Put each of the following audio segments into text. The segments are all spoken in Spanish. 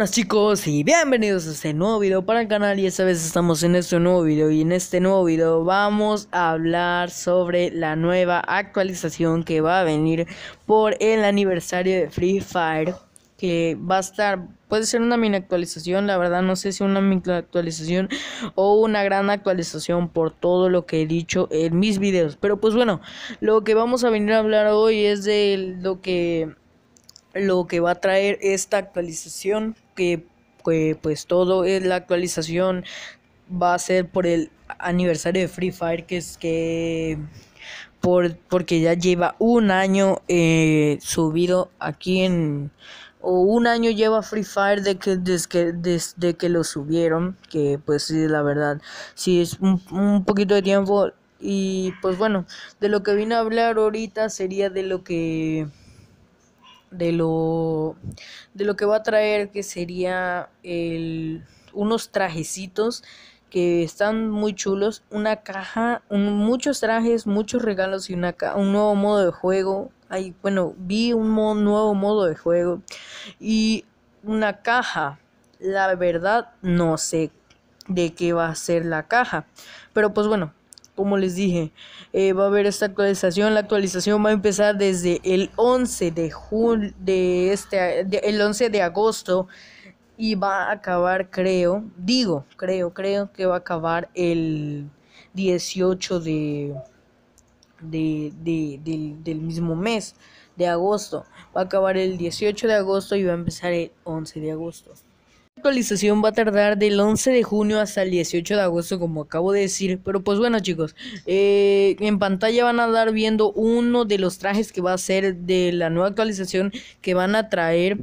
Hola chicos y bienvenidos a este nuevo video para el canal y esta vez estamos en este nuevo video y en este nuevo video vamos a hablar sobre la nueva actualización que va a venir por el aniversario de Free Fire que va a estar puede ser una mini actualización la verdad no sé si una mini actualización o una gran actualización por todo lo que he dicho en mis videos pero pues bueno lo que vamos a venir a hablar hoy es de lo que lo que va a traer esta actualización, que, pues todo es la actualización va a ser por el aniversario de Free Fire, que es que por, porque ya lleva un año eh, subido aquí en o un año lleva Free Fire de que desde que desde que lo subieron que pues sí la verdad sí es un, un poquito de tiempo y pues bueno de lo que vine a hablar ahorita sería de lo que de lo, de lo que va a traer, que sería unos trajecitos que están muy chulos, una caja, muchos trajes, muchos regalos y una un nuevo modo de juego. bueno, vi un nuevo modo de juego y una caja. La verdad no sé de qué va a ser la caja, pero pues bueno, como les dije, eh, va a haber esta actualización. La actualización va a empezar desde el 11 de de este, el 11 de agosto y va a acabar, creo, digo, creo, creo que va a acabar el 18 de, del mismo mes de agosto. Va a acabar el 18 de agosto y va a empezar el 11 de agosto actualización va a tardar del 11 de junio hasta el 18 de agosto, como acabo de decir. Pero pues bueno, chicos, eh, en pantalla van a dar viendo uno de los trajes que va a ser de la nueva actualización que van a traer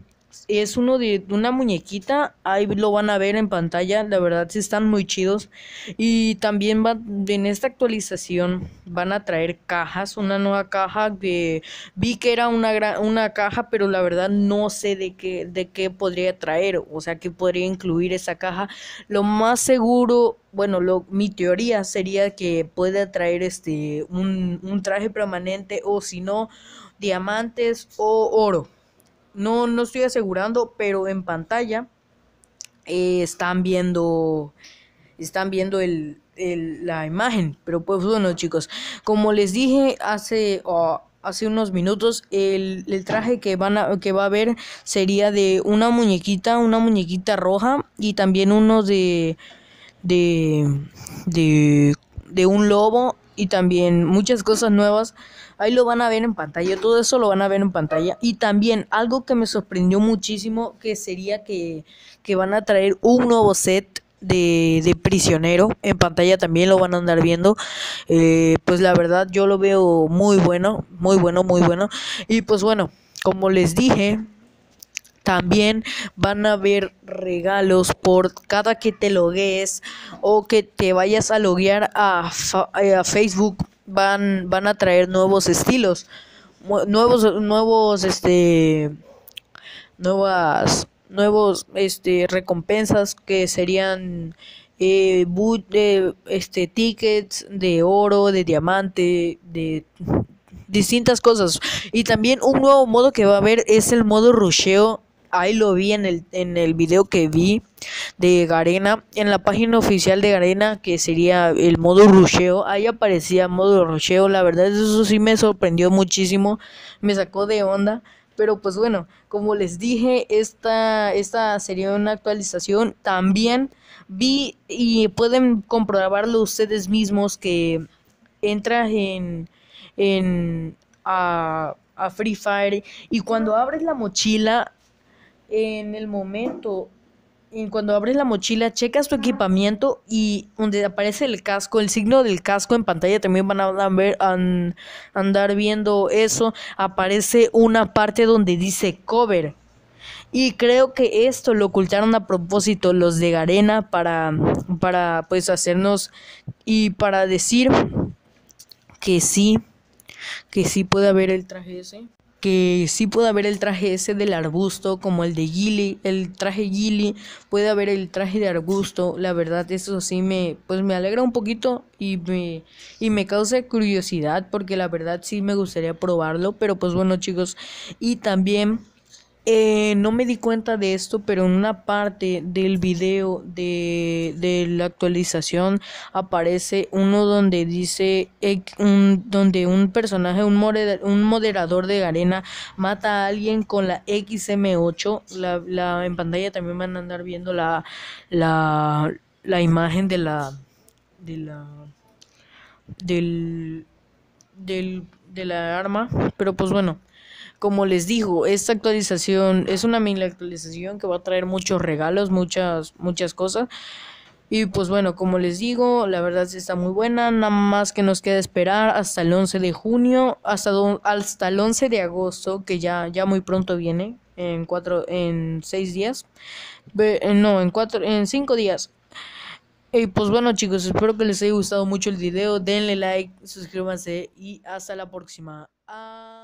es uno de una muñequita, ahí lo van a ver en pantalla, la verdad si están muy chidos. Y también va, en esta actualización van a traer cajas, una nueva caja que vi que era una una caja, pero la verdad no sé de qué de qué podría traer, o sea, que podría incluir esa caja. Lo más seguro bueno, lo, mi teoría sería que puede traer este un traje permanente o si no diamantes o oro. No, no estoy asegurando, pero en pantalla eh, están viendo están viendo el, la imagen. Pero pues bueno, chicos, como les dije hace, ah, hace unos minutos, el, traje que, van a, que va a haber sería de una muñequita, una muñequita roja y también uno de, de, de, de un lobo y también muchas cosas nuevas. Ahí lo van a ver en pantalla, todo eso lo van a ver en pantalla. Y también algo que me sorprendió muchísimo, que sería que, van a traer un nuevo set de, de, prisionero en pantalla también lo van a andar viendo eh, pues la verdad yo lo veo muy bueno muy bueno muy bueno y pues bueno como les dije también van a haber regalos por cada que te loguees o que te vayas a loguear a, eh, a Facebook. Van, van a traer nuevos estilos, nuevos, nuevos, este, nuevas, nuevos, este, recompensas que serían eh, eh, este, tickets de oro, de diamante, de distintas cosas. Y también un nuevo modo que va a haber es el modo rusheo ahí lo vi en el, en el video que vi de Garena, en la página oficial de Garena, que sería el modo rusheo, ahí aparecía modo rusheo, la verdad eso sí me sorprendió muchísimo, me sacó de onda, pero pues bueno, como les dije, esta, esta sería una actualización, también vi y pueden comprobarlo ustedes mismos que entras en... en a, a Free Fire y cuando abres la mochila en el momento, en cuando abres la mochila, checas tu equipamiento y donde aparece el casco, el signo del casco en pantalla, también van a andar viendo eso. Aparece una parte donde dice cover. Y creo que esto lo ocultaron a propósito los de Garena para, para pues hacernos y para decir que sí, que sí puede haber el traje ese que sí puede haber el traje ese del arbusto, como el de Gilly, el traje Gilly, puede haber el traje de arbusto, la verdad eso sí me, pues me alegra un poquito y me, y me causa curiosidad porque la verdad sí me gustaría probarlo, pero pues bueno chicos, y también eh, no me di cuenta de esto, pero en una parte del video de, la actualización aparece uno donde dice un, donde un personaje, un, moderador de arena mata a alguien con la XM8. La, la, en pantalla también van a andar viendo la, la, la imagen de la de la del del de la arma, pero pues bueno. Como les digo, esta actualización es una mil actualización que va a traer muchos regalos, muchas, muchas cosas. Y pues bueno, como les digo, la verdad sí está muy buena, nada más que nos queda esperar hasta el 11 de junio, hasta, hasta el 11 de agosto, que ya, ya muy pronto viene, en cuatro, en seis días, eh, no, en cuatro, en cinco días. Y pues bueno chicos, espero que les haya gustado mucho el video, denle like, suscríbanse y hasta la próxima. Ah.